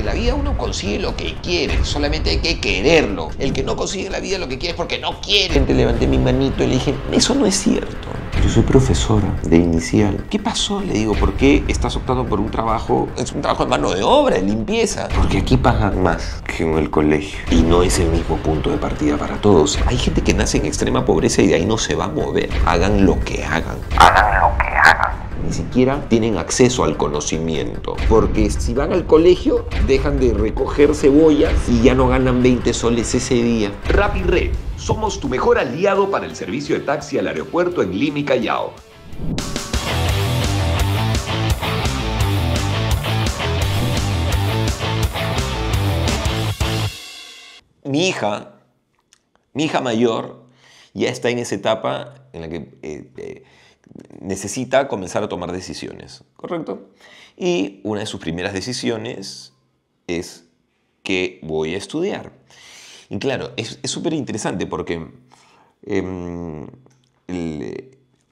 En la vida uno consigue lo que quiere, solamente hay que quererlo. El que no consigue la vida lo que quiere es porque no quiere. Gente, levanté mi manito y le dije, eso no es cierto. Yo soy profesora de inicial. ¿Qué pasó? Le digo, ¿por qué estás optando por un trabajo? Es un trabajo de mano de obra, de limpieza. Porque aquí pagan más que en el colegio. Y no es el mismo punto de partida para todos. Hay gente que nace en extrema pobreza y de ahí no se va a mover. Hagan lo que hagan. Hagan lo que hagan ni siquiera tienen acceso al conocimiento. Porque si van al colegio, dejan de recoger cebollas y ya no ganan 20 soles ese día. Red, somos tu mejor aliado para el servicio de taxi al aeropuerto en Lima y Callao. Mi hija, mi hija mayor, ya está en esa etapa en la que... Eh, eh, necesita comenzar a tomar decisiones, ¿correcto? Y una de sus primeras decisiones es que voy a estudiar. Y claro, es súper interesante porque em,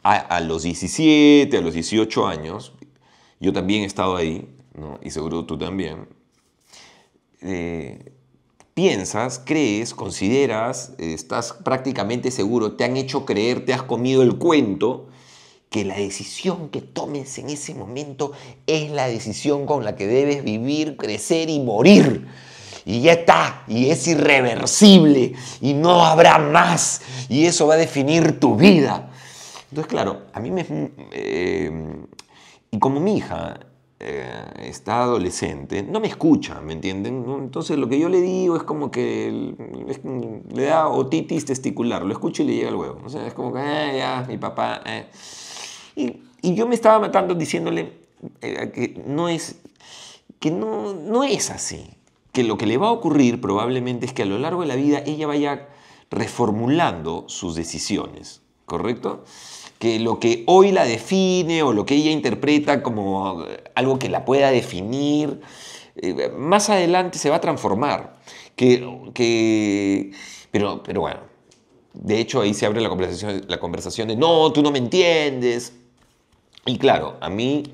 a, los 17, a los 18 años, yo también he estado ahí, y seguro tú también, eh, piensas, crees, consideras, estás prácticamente seguro, te han hecho creer, te has comido el cuento que la decisión que tomes en ese momento es la decisión con la que debes vivir, crecer y morir. Y ya está, y es irreversible, y no habrá más, y eso va a definir tu vida. Entonces, claro, a mí me... Mm, eh, y como mi hija eh, está adolescente, no me escucha, ¿me entienden? Entonces lo que yo le digo es como que le da otitis testicular, lo escucha y le llega el huevo. es como que, eh, ya, mi papá... Y, yo me estaba matando diciéndole eh, que no es, que no, es así. Que lo que le va a ocurrir probablemente es que a lo largo de la vida ella vaya reformulando sus decisiones, ¿correcto? Que lo que hoy la define o lo que ella interpreta como algo que la pueda definir, eh, más adelante se va a transformar. Que, pero, pero bueno, de hecho ahí se abre la la conversación de, no, tú no me entiendes, y claro, a mí,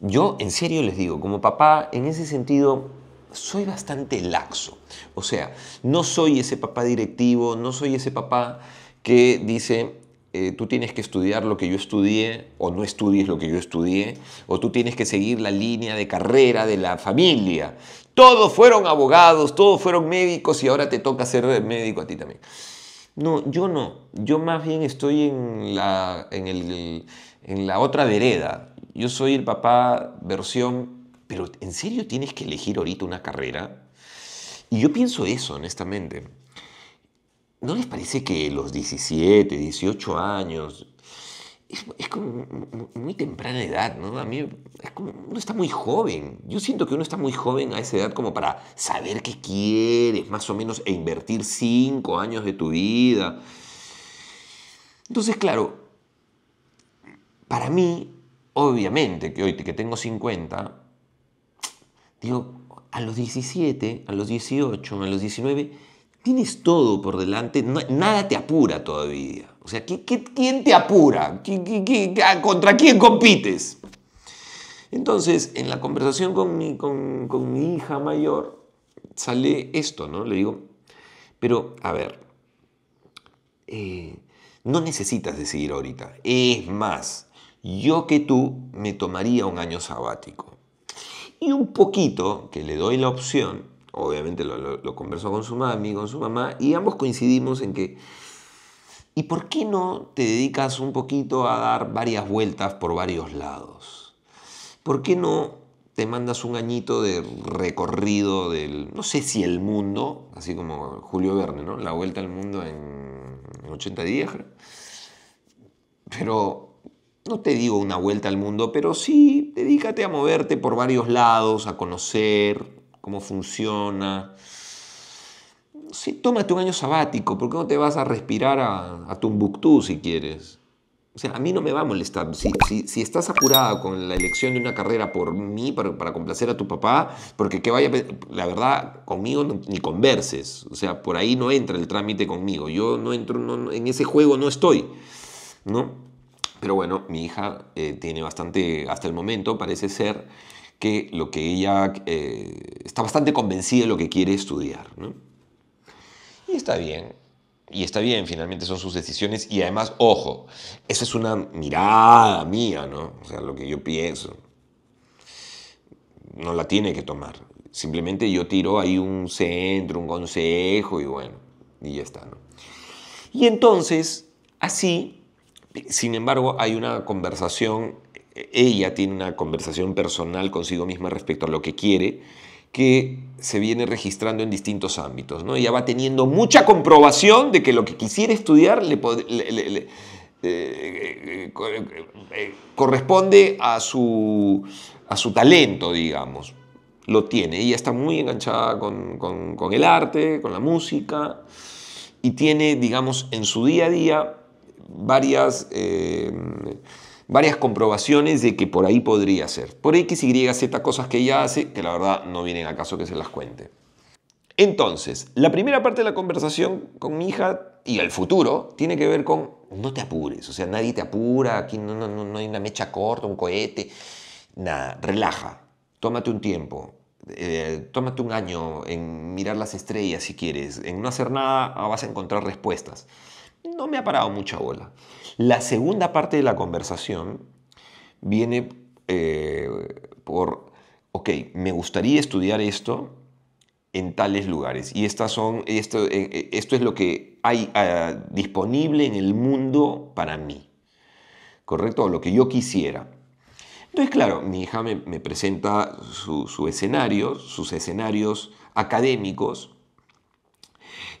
yo en serio les digo, como papá, en ese sentido, soy bastante laxo. O sea, no soy ese papá directivo, no soy ese papá que dice, eh, tú tienes que estudiar lo que yo estudié o no estudies lo que yo estudié, o tú tienes que seguir la línea de carrera de la familia. Todos fueron abogados, todos fueron médicos y ahora te toca ser médico a ti también. No, yo no. Yo más bien estoy en la, en, el, en la otra vereda. Yo soy el papá versión, pero ¿en serio tienes que elegir ahorita una carrera? Y yo pienso eso, honestamente. ¿No les parece que los 17, 18 años es, como muy temprana edad, ¿no? A mí uno está muy joven. Yo siento que uno está muy joven a esa edad como para saber qué quieres, más o menos, e invertir cinco años de tu vida. Entonces, claro, para mí, obviamente, que hoy que tengo 50, digo, a los 17, a los 18, a los 19, tienes todo por delante, nada te apura todavía. O sea, quién te apura? ¿Qué, ah, contra quién compites? Entonces, en la conversación con mi, hija mayor, sale esto, ¿no? Le digo, pero a ver, eh, no necesitas decidir ahorita. Es más, yo que tú me tomaría un año sabático. Y un poquito, que le doy la opción, obviamente lo, converso conversó con su mami, con su mamá, y ambos coincidimos en que ¿Y por qué no te dedicas un poquito a dar varias vueltas por varios lados? ¿Por qué no te mandas un añito de recorrido del, no sé si el mundo, así como Julio Verne, ¿no? La vuelta al mundo en 80 días, Pero no te digo una vuelta al mundo, pero sí dedícate a moverte por varios lados, a conocer cómo funciona, sí, tómate un año sabático, ¿por qué no te vas a respirar a, a Tumbuctú si quieres? O sea, a mí no me va a molestar. Si, si, estás apurada con la elección de una carrera por mí, para, complacer a tu papá, porque que vaya, la verdad, conmigo ni converses. O sea, por ahí no entra el trámite conmigo. Yo no entro, en ese juego no estoy. ¿No? Pero bueno, mi hija eh, tiene bastante, hasta el momento parece ser que lo que ella eh, está bastante convencida de lo que quiere estudiar. ¿no? Y está bien. Y está bien, finalmente son sus decisiones. Y además, ojo, esa es una mirada mía, ¿no? O sea, lo que yo pienso. No la tiene que tomar. Simplemente yo tiro ahí un centro, un consejo y bueno, y ya está, ¿no? Y entonces, así, sin embargo, hay una conversación, ella tiene una conversación personal consigo misma respecto a lo que quiere que se viene registrando en distintos ámbitos. ¿no? Ella va teniendo mucha comprobación de que lo que quisiera estudiar le, eh, eh, eh, corresponde a su, a su talento, digamos. Lo tiene. Ella está muy enganchada con el arte, con la música, y tiene, digamos, en su día a día varias varias comprobaciones de que por ahí podría ser. Por X, Y, Z cosas que ella hace, que la verdad no vienen a caso que se las cuente. Entonces, la primera parte de la conversación con mi hija y el futuro tiene que ver con no te apures, o sea, nadie te apura, aquí no, no, no hay una mecha corta, un cohete, nada, relaja, tómate un tiempo, eh, tómate un año en mirar las estrellas si quieres, en no hacer nada ah, vas a encontrar respuestas. No me ha parado mucha bola. La segunda parte de la conversación viene eh, por, ok, me gustaría estudiar esto en tales lugares y estas son, esto, eh, eh, es lo que hay ah, disponible en el mundo para mí, ¿correcto? lo que yo quisiera. Entonces, claro, mi hija me, presenta su escenario, sus escenarios académicos,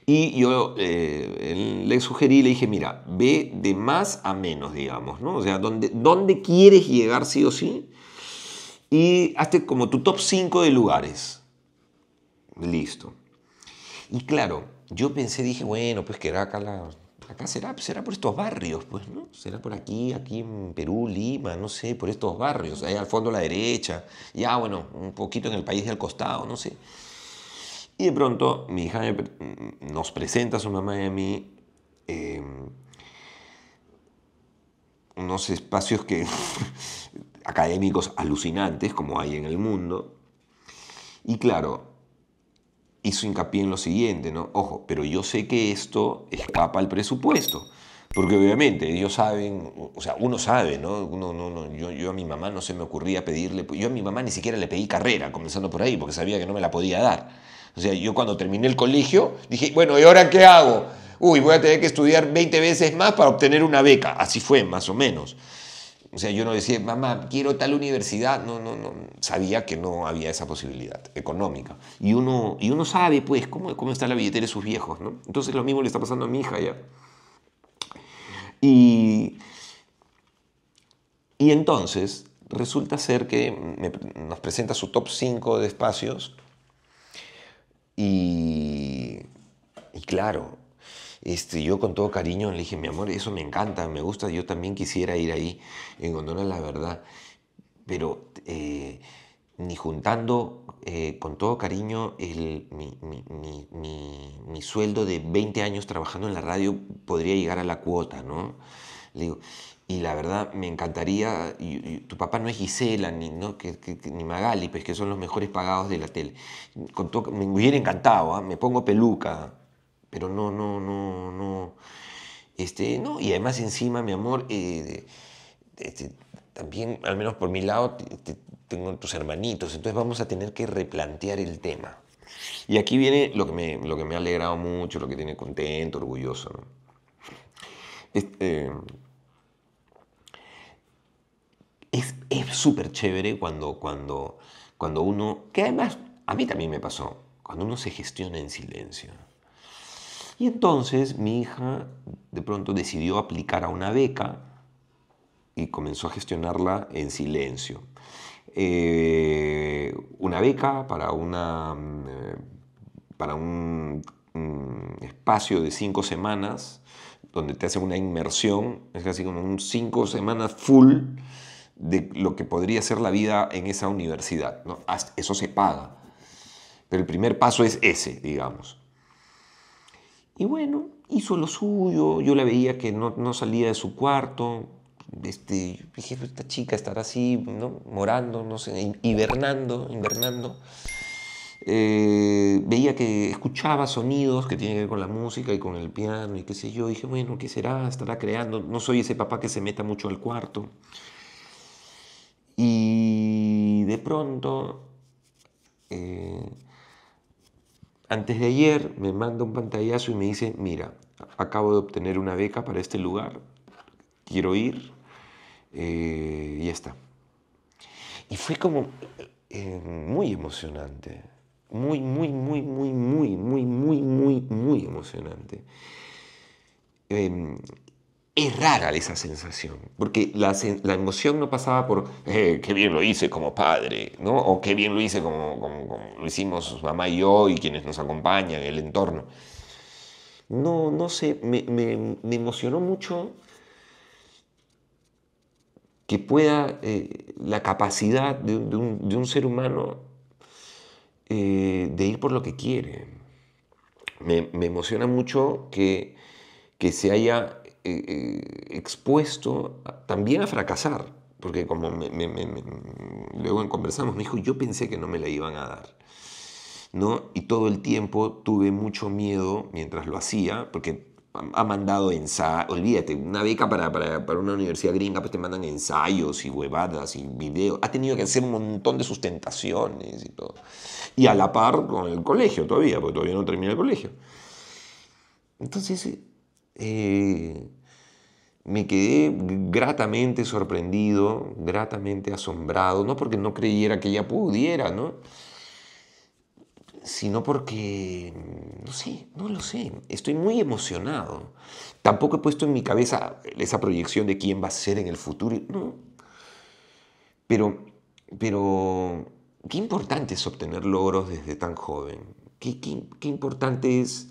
y yo eh, le sugerí, le dije, mira, ve de más a menos, digamos, ¿no? O sea, ¿dónde, dónde quieres llegar sí o sí? Y hazte como tu top 5 de lugares. Listo. Y claro, yo pensé, dije, bueno, pues que era acá acá será, pues será por estos barrios, pues, ¿no? Será por aquí, aquí en Perú, Lima, no sé, por estos barrios, ahí al fondo a la derecha, ya, bueno, un poquito en el país del costado, no sé. Y de pronto mi hija nos presenta a su mamá y a mí eh, unos espacios que, académicos alucinantes como hay en el mundo. Y claro, hizo hincapié en lo siguiente, ¿no? Ojo, pero yo sé que esto escapa al presupuesto. Porque obviamente ellos saben, o sea, uno sabe, ¿no? Uno, no, no yo, yo, a mi mamá no se me ocurría pedirle, yo a mi mamá ni siquiera le pedí carrera, comenzando por ahí, porque sabía que no me la podía dar. O sea, yo cuando terminé el colegio dije, bueno, ¿y ahora qué hago? Uy, voy a tener que estudiar 20 veces más para obtener una beca. Así fue, más o menos. O sea, yo no decía, mamá, quiero tal universidad. No, no, no. Sabía que no había esa posibilidad económica. Y uno, y uno sabe, pues, cómo, cómo está la billetera de sus viejos, ¿no? Entonces lo mismo le está pasando a mi hija ya. Y, entonces resulta ser que nos presenta su top 5 de espacios y, claro, este, yo con todo cariño le dije, mi amor, eso me encanta, me gusta, yo también quisiera ir ahí en honor la verdad, pero eh, ni juntando eh, con todo cariño el, mi, sueldo de 20 años trabajando en la radio podría llegar a la cuota, ¿no? Le digo, y la verdad me encantaría, tu papá no es Gisela ni, ¿no? Que, que, ni Magali, pues que son los mejores pagados de la tele. me hubiera encantado, ¿ah? me pongo peluca, pero no, no, no, no. Este, no, y además encima, mi amor, eh, este, también, al menos por mi lado, tengo tus hermanitos, entonces vamos a tener que replantear el tema. Y aquí viene lo que me, lo que me ha alegrado mucho, lo que tiene contento, orgulloso. Eh, es súper chévere cuando, cuando, cuando uno, que además a mí también me pasó, cuando uno se gestiona en silencio. Y entonces mi hija de pronto decidió aplicar a una beca y comenzó a gestionarla en silencio. Eh, una beca para, una, mm, para un, mm, espacio de cinco semanas donde te hacen una inmersión, es casi como cinco semanas full de lo que podría ser la vida en esa universidad. Eso se paga. Pero el primer paso es ese, digamos. Y bueno, hizo lo suyo, yo la veía que no, no salía de su cuarto, este, dije, pues, esta chica estará así, Morando, no sé, hibernando, invernando. Eh, veía que escuchaba sonidos que tienen que ver con la música y con el piano y qué sé yo. Dije, bueno, ¿qué será? Estará creando. No soy ese papá que se meta mucho al cuarto. Y de pronto, eh, antes de ayer, me manda un pantallazo y me dice, mira, acabo de obtener una beca para este lugar, quiero ir, eh, y ya está. Y fue como eh, muy emocionante. Muy, muy, muy, muy, muy, muy, muy, muy, muy emocionante. Em, es rara esa sensación, porque la, emoción no pasaba por eh, qué bien lo hice como padre, ¿no? o qué bien lo hice como, lo hicimos mamá y yo y quienes nos acompañan, el entorno. No, no sé, me, me, me emocionó mucho que pueda eh, la capacidad de, un, ser humano eh, de ir por lo que quiere. Me, emociona mucho que, se haya eh, expuesto también a fracasar, porque como luego conversamos, me dijo, yo pensé que no me la iban a dar. ¿no? Y todo el tiempo tuve mucho miedo mientras lo hacía, porque ha mandado ensayos, olvídate, una beca para, una universidad gringa, pues te mandan ensayos y huevadas y videos, ha tenido que hacer un montón de sustentaciones y todo. Y a la par con el colegio todavía, porque todavía no termina el colegio. Entonces, eh, me quedé gratamente sorprendido, gratamente asombrado, no porque no creyera que ella pudiera, ¿no? sino porque, no sé, no lo sé, estoy muy emocionado. Tampoco he puesto en mi cabeza esa proyección de quién va a ser en el futuro, Pero, pero, qué importante es obtener logros desde tan joven. Qué, importante es,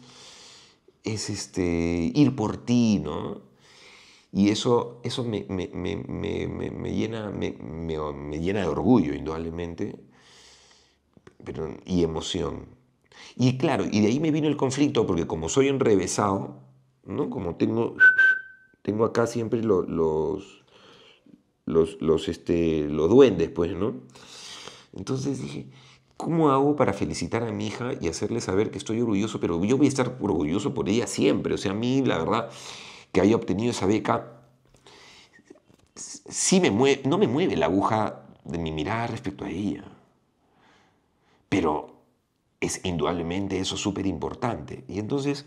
es este, ir por ti, ¿no? Y eso, eso me, me llena, me llena de orgullo, indudablemente, y emoción. Y claro, y de ahí me vino el conflicto, porque como soy enrevesado, ¿no? como tengo, tengo acá siempre los, los, este, los duendes, pues, ¿no? Entonces dije, ¿cómo hago para felicitar a mi hija y hacerle saber que estoy orgulloso? Pero yo voy a estar orgulloso por ella siempre. O sea, a mí, la verdad, que haya obtenido esa beca, sí me mueve, no me mueve la aguja de mi mirada respecto a ella. Pero es indudablemente eso súper importante. Y entonces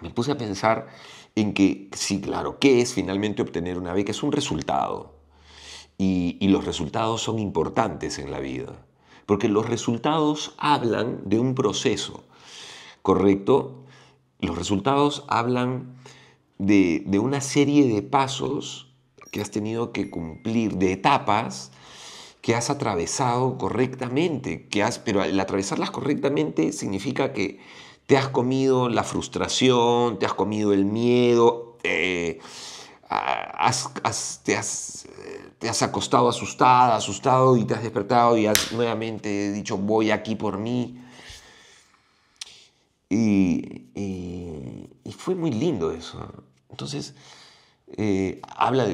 me puse a pensar en que, sí, claro, ¿qué es finalmente obtener una beca? Es un resultado. Y, los resultados son importantes en la vida, porque los resultados hablan de un proceso, ¿correcto? Los resultados hablan de una serie de pasos que has tenido que cumplir, de etapas que has atravesado correctamente, que has, pero el atravesarlas correctamente significa que te has comido la frustración, te has comido el miedo, eh, te, has, acostado asustada, asustado y te has despertado y has nuevamente dicho voy aquí por mí. Y, fue muy lindo eso. Entonces, eh, habla,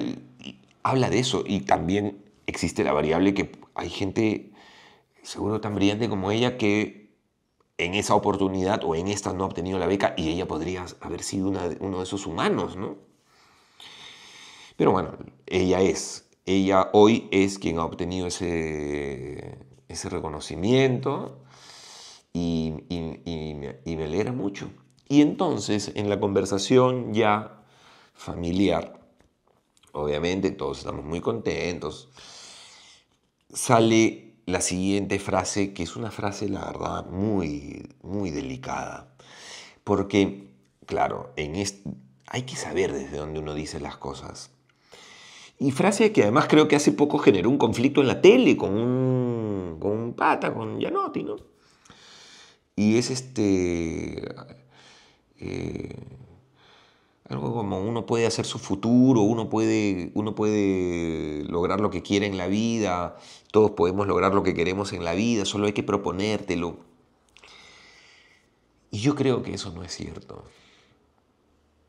habla de eso y también existe la variable que hay gente seguro tan brillante como ella que en esa oportunidad o en esta no ha obtenido la beca y ella podría haber sido uno de esos humanos, ¿no? Pero bueno, ella es, ella hoy es quien ha obtenido ese, reconocimiento y, y me alegra mucho. Y entonces en la conversación ya familiar, obviamente todos estamos muy contentos, sale la siguiente frase, que es una frase, la verdad, muy, muy delicada. Porque, claro, en hay que saber desde dónde uno dice las cosas. Y frase que además creo que hace poco generó un conflicto en la tele con un, pata, con Yanotti, ¿no? Y es este... Eh, algo como uno puede hacer su futuro, uno puede, uno puede lograr lo que quiere en la vida, todos podemos lograr lo que queremos en la vida, solo hay que proponértelo. Y yo creo que eso no es cierto.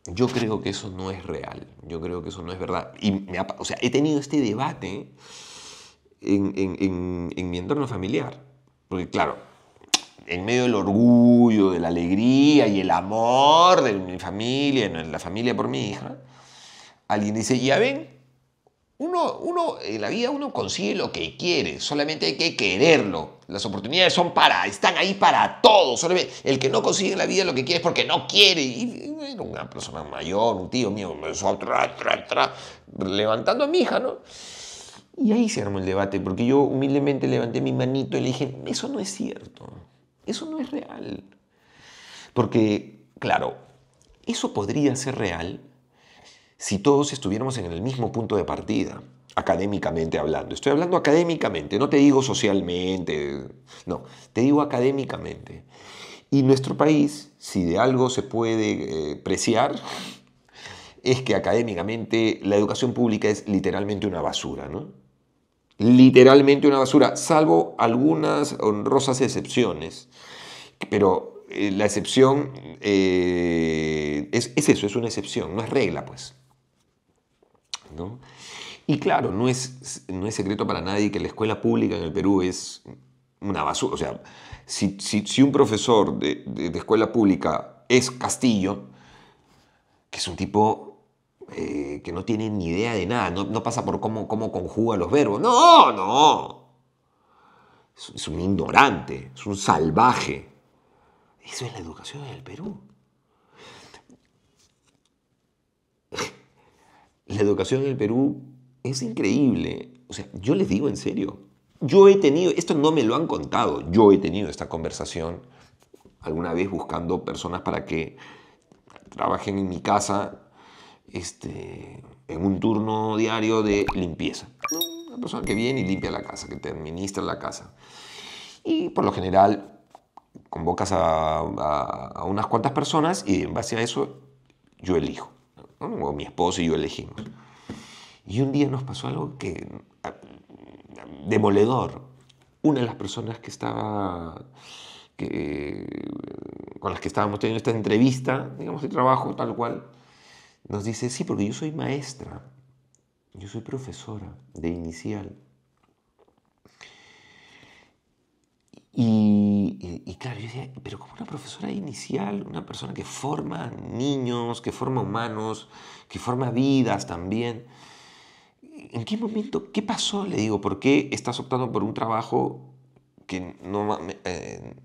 Yo creo que eso no es real, yo creo que eso no es verdad. Y o sea, he tenido este debate en mi entorno familiar, porque claro, en medio del orgullo, de la alegría y el amor de mi familia, de la familia por mi hija, alguien dice, ya ven, uno, uno, en la vida uno consigue lo que quiere, solamente hay que quererlo. Las oportunidades son para, están ahí para todos. Solamente el que no consigue en la vida lo que quiere es porque no quiere. Y era una persona mayor, un tío mío, tra, tra, tra, levantando a mi hija, ¿no? Y ahí se armó el debate, porque yo humildemente levanté mi manito y le dije, eso no es cierto. Eso no es real. Porque, claro, eso podría ser real si todos estuviéramos en el mismo punto de partida, académicamente hablando. Estoy hablando académicamente, no te digo socialmente, no, te digo académicamente. Y nuestro país, si de algo se puede eh, preciar, es que académicamente la educación pública es literalmente una basura, ¿no? Literalmente una basura, salvo algunas honrosas excepciones pero eh, la excepción eh, es, eso, es una excepción, no es regla, pues. Y claro, no es, no es secreto para nadie que la escuela pública en el Perú es una basura. O sea, si, un profesor de, escuela pública es Castillo, que es un tipo eh, que no tiene ni idea de nada, no, pasa por cómo, conjuga los verbos. No, no. es un ignorante, es un salvaje, eso es la educación en el Perú. La educación en el Perú es increíble. O sea, yo les digo en serio, yo he tenido, esto no me lo han contado, yo he tenido esta conversación alguna vez buscando personas para que trabajen en mi casa este, en un turno diario de limpieza. Una persona que viene y limpia la casa, que te administra la casa. Y por lo general convocas a, unas cuantas personas y en base a eso yo elijo, o mi esposo y yo elegimos. Y un día nos pasó algo que demoledor. Una de las personas que estaba que, con las que estábamos teniendo esta entrevista, digamos, de trabajo, tal cual, nos dice, sí, porque yo soy maestra, yo soy profesora de inicial. Y y, claro, yo decía, pero como una profesora inicial, una persona que forma niños, que forma humanos, que forma vidas también, ¿en qué momento, qué pasó? Le digo, ¿por qué estás optando por un trabajo que no, eh,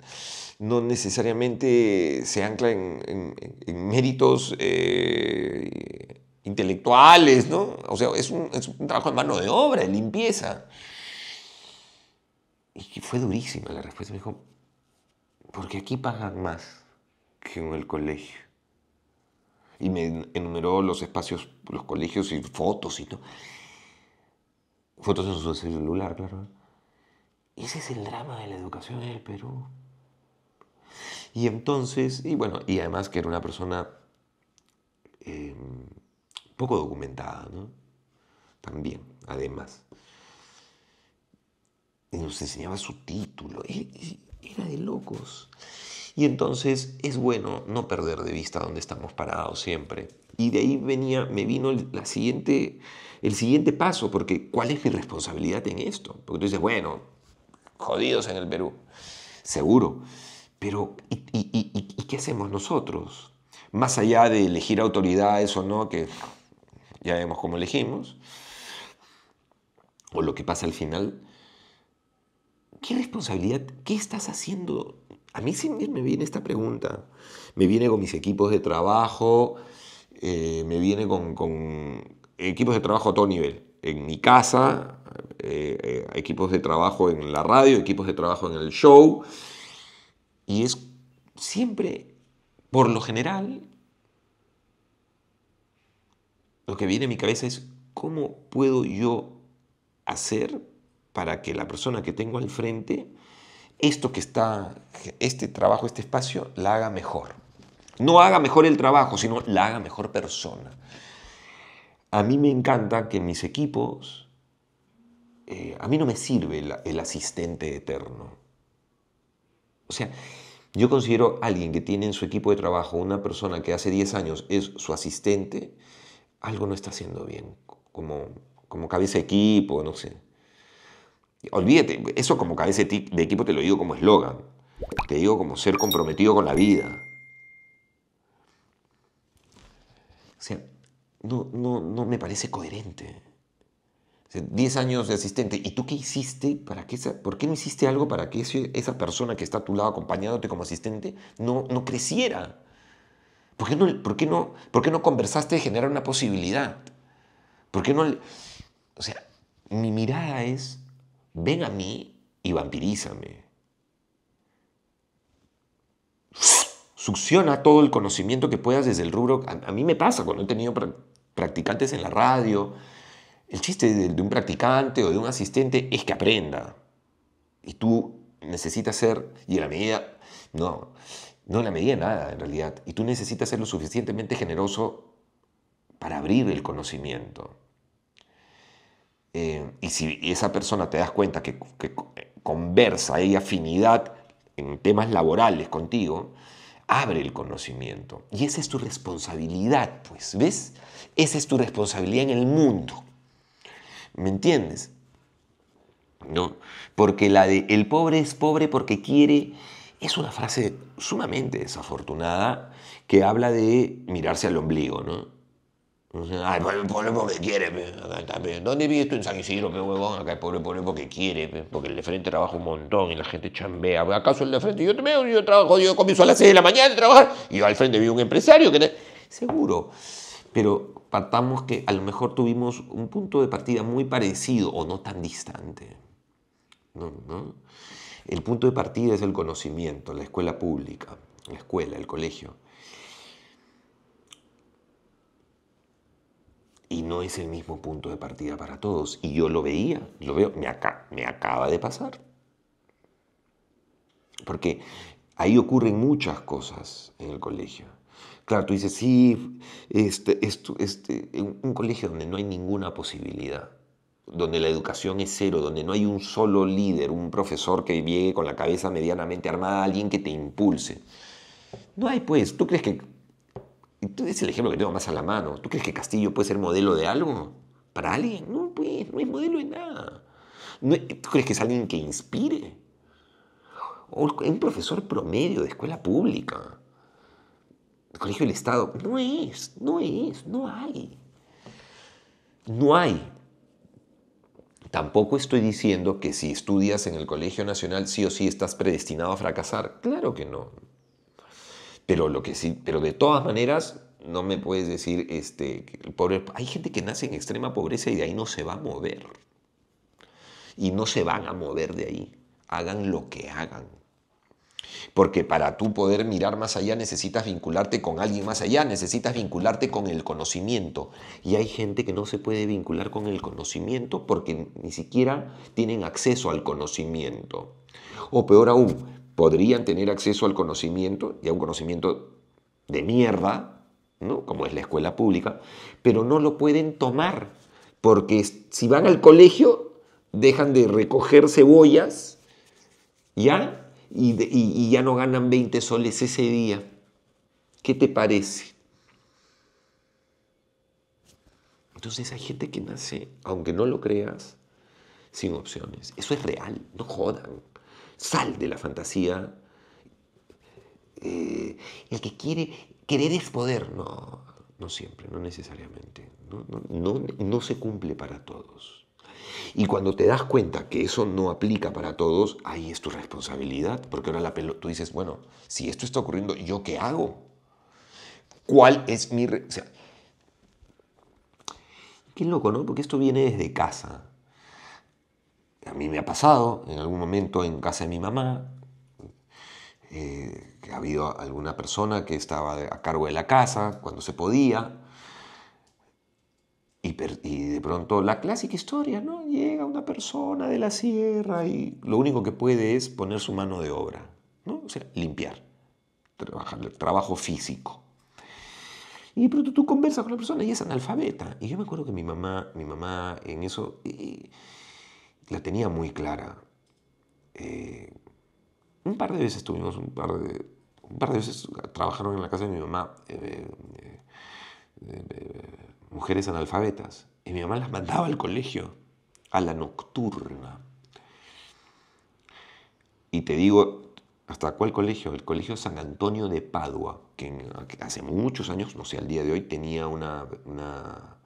no necesariamente se ancla en, méritos eh, intelectuales, ¿no? O sea, es un, es un trabajo de mano de obra, de limpieza. Y fue durísima la respuesta. Me dijo, porque aquí pagan más que en el colegio. Y me enumeró los espacios, los colegios y fotos y todo. Fotos en su celular, claro. Ese es el drama de la educación en el Perú. Y entonces, y bueno, y además que era una persona eh, poco documentada, ¿no? También, además. Y nos enseñaba su título era de locos. Y entonces es bueno no perder de vista dónde estamos parados siempre. Y de ahí venía, me vino la siguiente, el siguiente paso, porque ¿cuál es mi responsabilidad en esto? Porque tú dices, bueno, jodidos en el Perú, seguro. Pero ¿y, y qué hacemos nosotros? Más allá de elegir autoridades o no, que ya vemos cómo elegimos, o lo que pasa al final, ¿Qué responsabilidad? ¿Qué estás haciendo? A mí siempre me viene esta pregunta. Me viene con mis equipos de trabajo, eh, me viene con, equipos de trabajo a todo nivel. En mi casa, eh, eh, equipos de trabajo en la radio, equipos de trabajo en el show. Y es siempre, por lo general, lo que viene a mi cabeza es cómo puedo yo hacer para que la persona que tengo al frente, esto que está, este trabajo, este espacio, la haga mejor. No haga mejor el trabajo, sino la haga mejor persona. A mí me encanta que mis equipos, eh, a mí no me sirve el, asistente eterno. O sea, yo considero a alguien que tiene en su equipo de trabajo una persona que hace 10 años es su asistente, algo no está haciendo bien, como, como cabeza de equipo, no sé. Olvídate, eso como cabeza de equipo te lo digo como eslogan. Te digo como ser comprometido con la vida. O sea, no, no, me parece coherente. 10 años de asistente, ¿y tú qué hiciste? Para que ¿Por qué no hiciste algo para que esa persona que está a tu lado acompañándote como asistente no, no creciera? ¿Por qué no, por qué no, por qué no conversaste de generar una posibilidad? ¿Por qué no...? O sea, mi mirada es, ven a mí y vampirízame. Succiona todo el conocimiento que puedas desde el rubro. A, mí me pasa cuando he tenido practicantes en la radio. El chiste de, de un practicante o de un asistente es que aprenda. Y tú necesitas ser, y en la medida, no, no en la medida nada en realidad, y tú necesitas ser lo suficientemente generoso para abrir el conocimiento. Eh, y si esa persona te das cuenta que, conversa, hay afinidad en temas laborales contigo, abre el conocimiento. Y esa es tu responsabilidad, pues, ¿ves? Esa es tu responsabilidad en el mundo. ¿Me entiendes? ¿No? Porque la de el pobre es pobre porque quiere es una frase sumamente desafortunada que habla de mirarse al ombligo, ¿no? Ay, pues, el pobre porque quiere, ¿Dónde vives tú en San Isidro, qué huevón? Acá el pobre pobre porque quiere, porque el de frente trabaja un montón y la gente chambea. ¿Acaso el de frente? Yo también, yo trabajo, yo comienzo a las 6 de la mañana de trabajar y al frente vi un empresario que... Seguro. Pero partamos que a lo mejor tuvimos un punto de partida muy parecido o no tan distante. El punto de partida es el conocimiento, la escuela pública, la escuela, el colegio y no es el mismo punto de partida para todos. Y yo lo veía, lo veo, me, me acaba de pasar. Porque ahí ocurren muchas cosas en el colegio. Claro, tú dices, sí, este, este un colegio donde no hay ninguna posibilidad, donde la educación es cero, donde no hay un solo líder, un profesor que llegue con la cabeza medianamente armada, alguien que te impulse. No hay, pues, ¿tú crees que Tú es el ejemplo que tengo más a la mano. ¿Tú crees que Castillo puede ser modelo de algo? ¿Para alguien? No, pues, no es modelo de nada. ¿Tú crees que es alguien que inspire? O un profesor promedio de escuela pública, colegio del Estado. No es, no es, no hay. No hay. Tampoco estoy diciendo que si estudias en el Colegio Nacional sí o sí estás predestinado a fracasar. Claro que no. Pero, lo que sí, pero de todas maneras, no me puedes decir, este, pobre, hay gente que nace en extrema pobreza y de ahí no se va a mover. Y no se van a mover de ahí. Hagan lo que hagan. Porque para tú poder mirar más allá necesitas vincularte con alguien más allá, necesitas vincularte con el conocimiento. Y hay gente que no se puede vincular con el conocimiento porque ni siquiera tienen acceso al conocimiento. O peor aún, podrían tener acceso al conocimiento, y a un conocimiento de mierda, ¿no? como es la escuela pública, pero no lo pueden tomar, porque si van al colegio, dejan de recoger cebollas, ¿ya? Y, y ya no ganan 20 soles ese día. ¿Qué te parece? Entonces hay gente que nace, aunque no lo creas, sin opciones. Eso es real, no jodan. Sal de la fantasía. Eh, el que quiere, querer es poder. No, no siempre, no necesariamente. No, se cumple para todos. Y cuando te das cuenta que eso no aplica para todos, ahí es tu responsabilidad, porque ahora la tú dices, bueno, si esto está ocurriendo, ¿yo qué hago? ¿Cuál es mi... qué loco, ¿no? Porque esto viene desde casa a mí me ha pasado en algún momento en casa de mi mamá, eh, que ha habido alguna persona que estaba a cargo de la casa cuando se podía, y, de pronto la clásica historia, ¿no? Llega una persona de la sierra y lo único que puede es poner su mano de obra, ¿no? O sea, limpiar, trabajar, trabajo físico. Y de pronto tú conversas con la persona y es analfabeta. Y yo me acuerdo que mi mamá, mi mamá en eso... Eh, la tenía muy clara. Eh, un par de veces tuvimos un par de, un par de veces trabajaron en la casa de mi mamá eh, mujeres analfabetas y mi mamá las mandaba al colegio a la nocturna. Y te digo, ¿hasta cuál colegio? El Colegio San Antonio de Padua, que hace muchos años, no sé, al día de hoy tenía una, una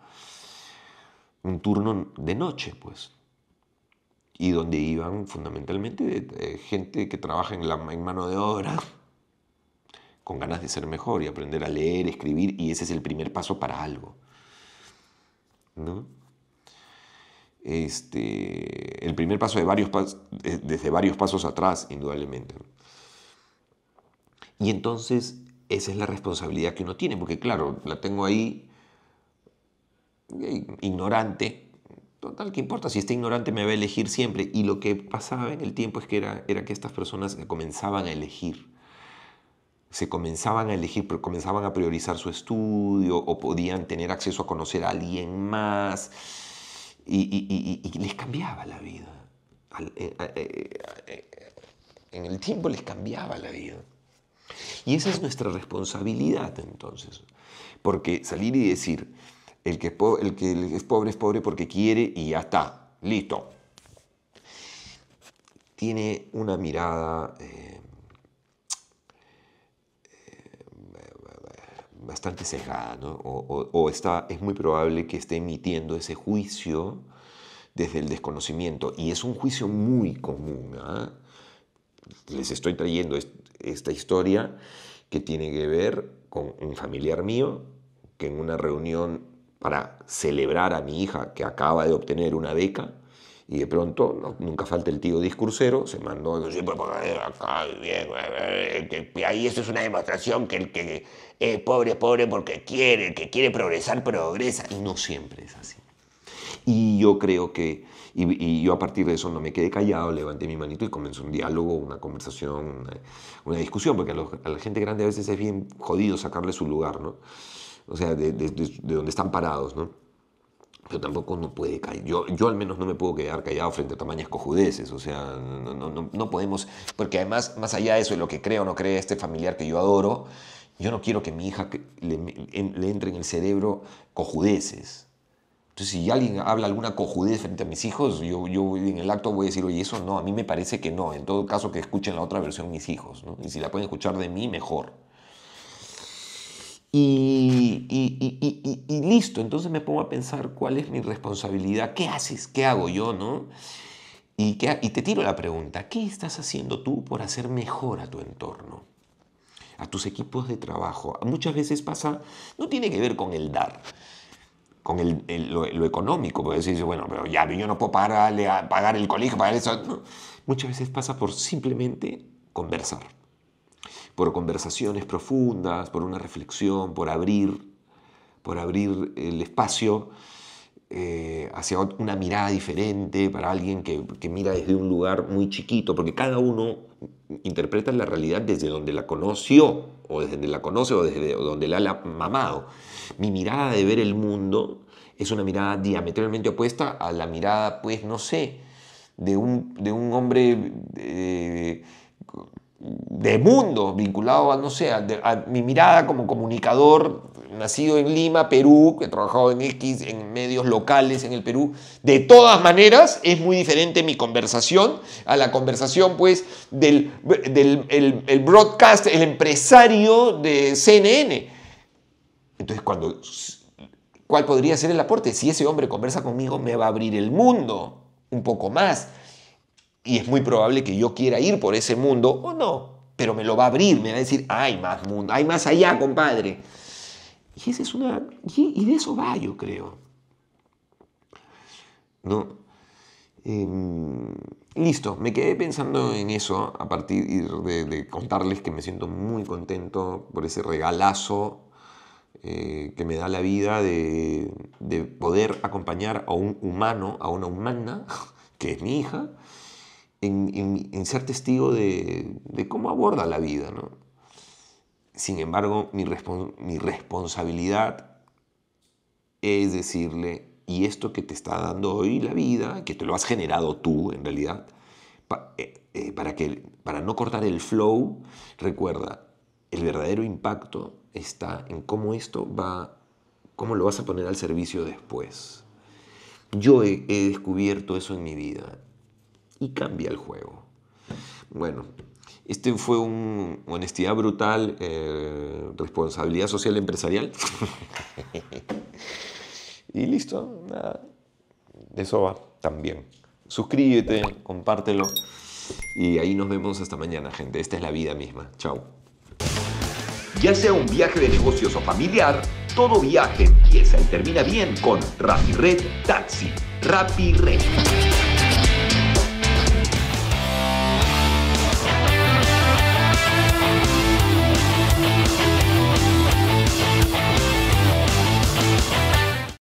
un turno de noche, pues y donde iban fundamentalmente eh, gente que trabaja en, mano de obra, con ganas de ser mejor y aprender a leer, escribir, y ese es el primer paso para algo. Este, el primer paso de varios desde varios pasos atrás, indudablemente. Y entonces esa es la responsabilidad que uno tiene, porque claro, la tengo ahí eh, ignorante, Total, ¿qué importa? Si este ignorante me va a elegir siempre. Y lo que pasaba en el tiempo es que era, que estas personas comenzaban a elegir. Se comenzaban a elegir, pero comenzaban a priorizar su estudio o podían tener acceso a conocer a alguien más. y les cambiaba la vida. Eh, eh, eh, en el tiempo les cambiaba la vida. Y esa es nuestra responsabilidad entonces. Porque salir y decir, el que, es pobre, es pobre porque quiere y ya está. Listo. Tiene una mirada eh, eh, bastante sesgada ¿no? O, está, es muy probable que esté emitiendo ese juicio desde el desconocimiento. Y es un juicio muy común. ¿ah? Les estoy trayendo esta historia que tiene que ver con un familiar mío que en una reunión para celebrar a mi hija que acaba de obtener una beca y de pronto, nunca falta el tío discursero, se mandó, eh, eh, eh, ahí eso es una demostración que el que es pobre es pobre porque quiere, el que quiere progresar progresa. Y no siempre es así. Y yo creo que, y, yo a partir de eso no me quedé callado, levanté mi manito y comenzó un diálogo, una conversación, una, discusión, porque a, la gente grande a veces es bien jodido sacarle su lugar, ¿no? o sea, de, de, donde están parados, ¿no? Pero tampoco no puede caer. Yo, yo al menos no me puedo quedar callado frente a tamañas cojudeces. O sea, no, no, no, podemos. Porque además, más allá de eso, de lo que creo o no cree este familiar que yo adoro, yo no quiero que mi hija le, le entre en el cerebro cojudeces. Entonces, si alguien habla alguna cojudez frente a mis hijos, yo, yo en el acto voy a decir, oye, eso no, a mí me parece que no. En todo caso, que escuchen la otra versión mis hijos. Y si la pueden escuchar de mí, mejor. Y, listo, entonces me pongo a pensar cuál es mi responsabilidad, qué haces, qué hago yo, ¿no? Y, qué, te tiro la pregunta, ¿qué estás haciendo tú por hacer mejor a tu entorno? A tus equipos de trabajo. Muchas veces pasa, no tiene que ver con el dar, con lo, económico, porque decís, bueno, pero ya yo no puedo pagar el colegio, para eso. Muchas veces pasa por simplemente conversar por conversaciones profundas, por una reflexión, por abrir, por abrir el espacio eh, hacia una mirada diferente para alguien que, mira desde un lugar muy chiquito, porque cada uno interpreta la realidad desde donde la conoció, o desde donde la conoce, o desde donde la ha mamado. Mi mirada de ver el mundo es una mirada diametralmente opuesta a la mirada, pues, no sé, de un, de un hombre eh, de mundo, vinculado a, no sé, a, mi mirada como comunicador, nacido en Lima, Perú, que he trabajado en X, en medios locales en el Perú. De todas maneras, es muy diferente mi conversación a la conversación, pues, del, del el, el broadcast, el empresario de CNN. Entonces, cuando, ¿cuál podría ser el aporte? Si ese hombre conversa conmigo, me va a abrir el mundo un poco más y es muy probable que yo quiera ir por ese mundo o no, pero me lo va a abrir, me va a decir, hay más mundo, hay más allá, compadre. Y, esa es una, y, de eso va, yo creo. ¿No? Em, listo, me quedé pensando en eso a partir de, contarles que me siento muy contento por ese regalazo eh, que me da la vida de, de poder acompañar a un humano, a una humana, que es mi hija, en, ser testigo de, cómo aborda la vida. ¿no? Sin embargo, mi, responsabilidad es decirle, y esto que te está dando hoy la vida, que te lo has generado tú en realidad, eh, eh, para, que, para no cortar el flow, recuerda, el verdadero impacto está en cómo esto va, cómo lo vas a poner al servicio después. Yo he descubierto eso en mi vida y cambia el juego. Bueno, este fue un honestidad brutal, eh, responsabilidad social empresarial. y listo, nada. De eso va también. Suscríbete, compártelo. Y ahí nos vemos hasta mañana, gente. Esta es la vida misma. Chao. Ya sea un viaje de negocios o familiar, todo viaje empieza y termina bien con RapiRed Taxi. RapiRed.